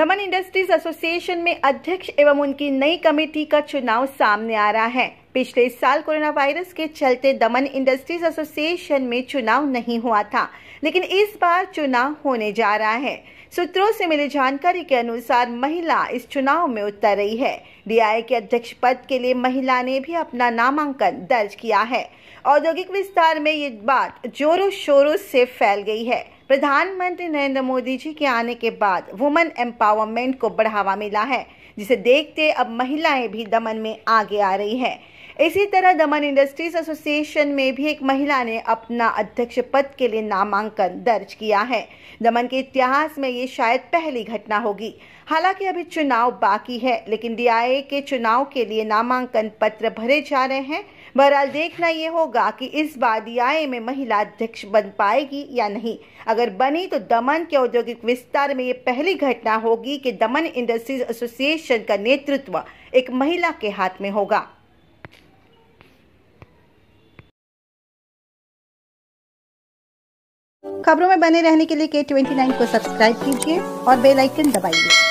दमन industries association में अध्यक्ष एवं उनकी नई कमेटी का चुनाव सामने आ रहा है पिछले साल कोरोना वायरस के चलते दमन इंडस्ट्रीज एसोसिएशन में चुनाव नहीं हुआ था लेकिन इस बार चुनाव होने जा रहा है सूत्रों से मिली जानकारी के अनुसार महिला इस चुनाव में उतर रही है डीआई के अध्यक्ष पद के लिए महिला ने भी अपना नामांकन दर्ज किया है औद्योगिक विस्तार में ये बात जोरों शोरों से फैल गई है प्रधानमंत्री नरेंद्र मोदी जी के आने के बाद वुमेन एम्पावरमेंट को बढ़ावा मिला है जिसे देखते अब महिलाएं भी दमन में आगे आ रही है इसी तरह दमन इंडस्ट्रीज एसोसिएशन में भी एक महिला ने अपना अध्यक्ष पद के लिए नामांकन दर्ज किया है दमन के इतिहास में ये शायद पहली घटना होगी हालांकि अभी चुनाव बाकी है लेकिन डीआईए के चुनाव के लिए नामांकन पत्र भरे जा रहे हैं बहरहाल देखना यह होगा कि इस बार डीआईए में महिला अध्यक्ष बन पाएगी या नहीं अगर बनी तो दमन के औद्योगिक विस्तार में ये पहली घटना होगी कि दमन इंडस्ट्रीज एसोसिएशन का नेतृत्व एक महिला के हाथ में होगा खबरों में बने रहने के लिए के ट्वेंटी को सब्सक्राइब कीजिए और बेल आइकन दबाइए